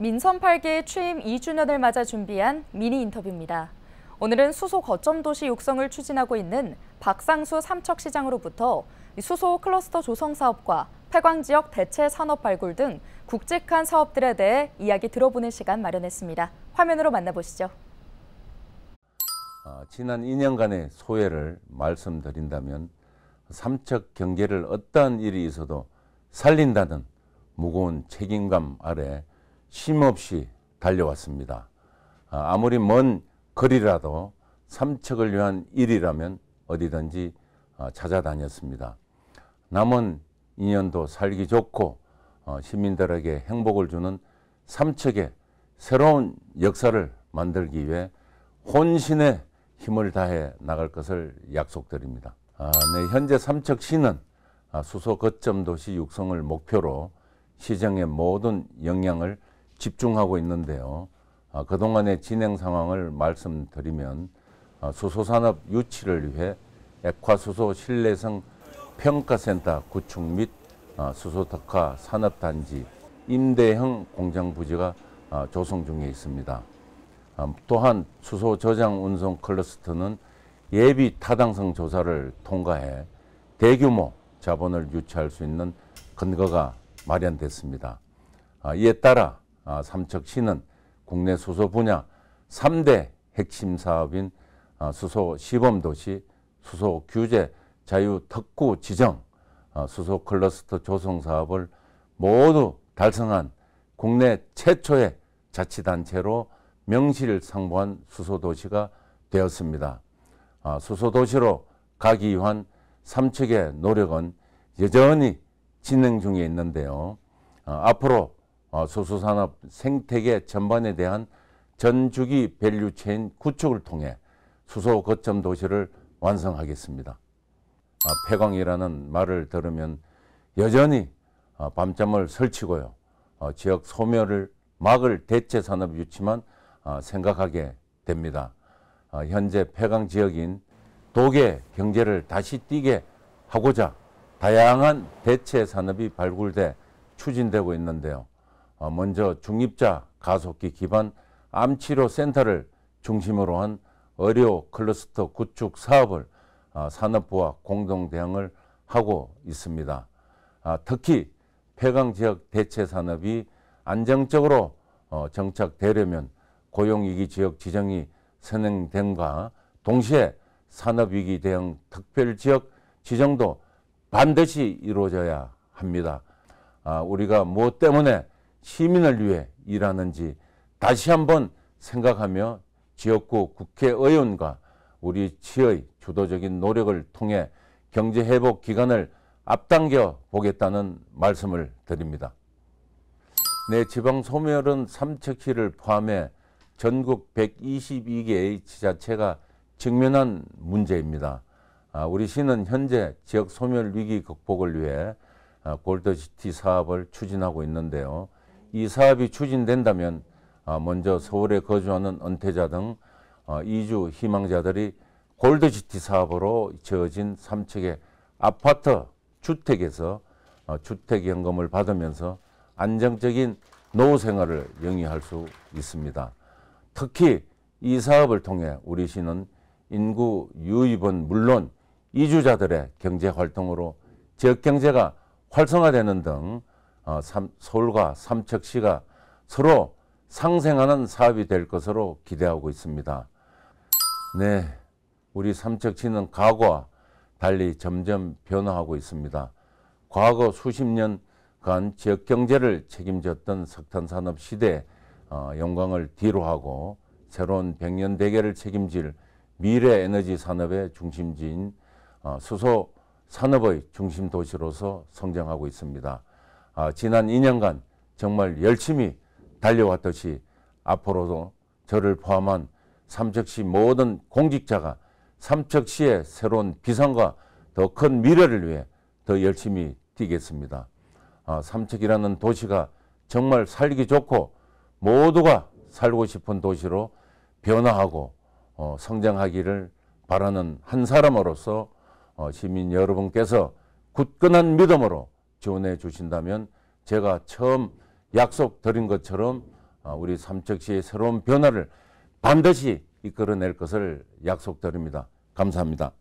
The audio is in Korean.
민선 8기 취임 2주년을 맞아 준비한 미니 인터뷰입니다. 오늘은 수소 거점 도시 육성을 추진하고 있는 박상수 삼척시장으로부터 수소 클러스터 조성 사업과 폐광 지역 대체 산업 발굴 등국직한 사업들에 대해 이야기 들어보는 시간 마련했습니다. 화면으로 만나보시죠. 아, 지난 2년간의 소회를 말씀드린다면 삼척 경제를 어떠한 일이 있어도 살린다는 무거운 책임감 아래 쉼없이 달려왔습니다. 아, 아무리 먼 거리라도 삼척을 위한 일이라면 어디든지 어, 찾아다녔습니다. 남은 2년도 살기 좋고 어, 시민들에게 행복을 주는 삼척의 새로운 역사를 만들기 위해 혼신의 힘을 다해 나갈 것을 약속드립니다. 아, 네, 현재 삼척시는 아, 수소 거점 도시 육성을 목표로 시정의 모든 역량을 집중하고 있는데요. 아, 그동안의 진행 상황을 말씀드리면 아, 수소산업 유치를 위해 액화수소 신뢰성 평가센터 구축 및 아, 수소특화 산업단지 임대형 공장 부지가 아, 조성 중에 있습니다. 아, 또한 수소 저장 운송 클러스터는 예비 타당성 조사를 통과해 대규모 자본을 유치할 수 있는 근거가 마련됐습니다. 아, 이에 따라 아, 삼척시는 국내 수소 분야 3대 핵심 사업인 아, 수소 시범도시, 수소 규제, 자유 특구 지정, 아, 수소 클러스터 조성 사업을 모두 달성한 국내 최초의 자치단체로 명실상부한 수소도시가 되었습니다. 수소도시로 가기 위한 삼척의 노력은 여전히 진행 중에 있는데요. 앞으로 어, 소수산업 생태계 전반에 대한 전주기 밸류체인 구축을 통해 수소 거점 도시를 완성하겠습니다. 어, 폐광이라는 말을 들으면 여전히 어, 밤잠을 설치고요. 지역 소멸을 막을 대체 산업 유치만 생각하게 됩니다. 현재 폐광 지역인 독의 경제를 다시 뛰게 하고자 다양한 대체 산업이 발굴돼 추진되고 있는데요. 어, 먼저 중립자 가속기 기반 암치료 센터를 중심으로 한 의료 클러스터 구축 사업을 어, 산업부와 공동 대응을 하고 있습니다. 아, 특히 폐강 지역 대체 산업이 안정적으로 어, 정착되려면 고용위기 지역 지정이 선행된과 동시에 산업위기 대응 특별지역 지정도 반드시 이루어져야 합니다. 아, 우리가 무엇 때문에 시민을 위해 일하는지 다시 한번 생각하며 지역구 국회의원과 우리 지의 주도적인 노력을 통해 경제 회복 기간을 앞당겨 보겠다는 말씀을 드립니다. 내 지방 소멸은 삼척시를 포함해 전국 122개의 지자체가 직면한 문제입니다. 아, 우리 시는 현재 지역 소멸 위기 극복을 위해 아, 골드시티 사업을 추진하고 있는데요. 이 사업이 추진된다면 아, 먼저 서울에 거주하는 은퇴자 등 아, 이주 희망자들이 골드시티 사업으로 지어진 3층의 아파트 주택에서 아, 주택연금을 받으면서 안정적인 노후 생활을 영위할 수 있습니다. 특히 이 사업을 통해 우리 시는 인구 유입은 물론 이주자들의 경제 활동으로 지역 경제가 활성화되는 등 어, 삼, 서울과 삼척시가 서로 상생하는 사업이 될 것으로 기대하고 있습니다. 네, 우리 삼척시는 과거와 달리 점점 변화하고 있습니다. 과거 수십 년간 지역 경제를 책임졌던 석탄산업 시대 어, 영광을 뒤로하고 새로운 백년 대계를 책임질 미래 에너지 산업의 중심지인 어, 수소 산업의 중심 도시로서 성장하고 있습니다. 어, 지난 2년간 정말 열심히 달려왔듯이 앞으로도 저를 포함한 삼척시 모든 공직자가 삼척시의 새로운 비상과 더 큰 미래를 위해 더 열심히 뛰겠습니다. 어, 삼척이라는 도시가 정말 살기 좋고 모두가 살고 싶은 도시로 변화하고 어, 성장하기를 바라는 한 사람으로서 어, 시민 여러분께서 굳건한 믿음으로 지원해 주신다면 제가 처음 약속 드린 것처럼 아, 우리 삼척시의 새로운 변화를 반드시 이끌어낼 것을 약속드립니다. 감사합니다.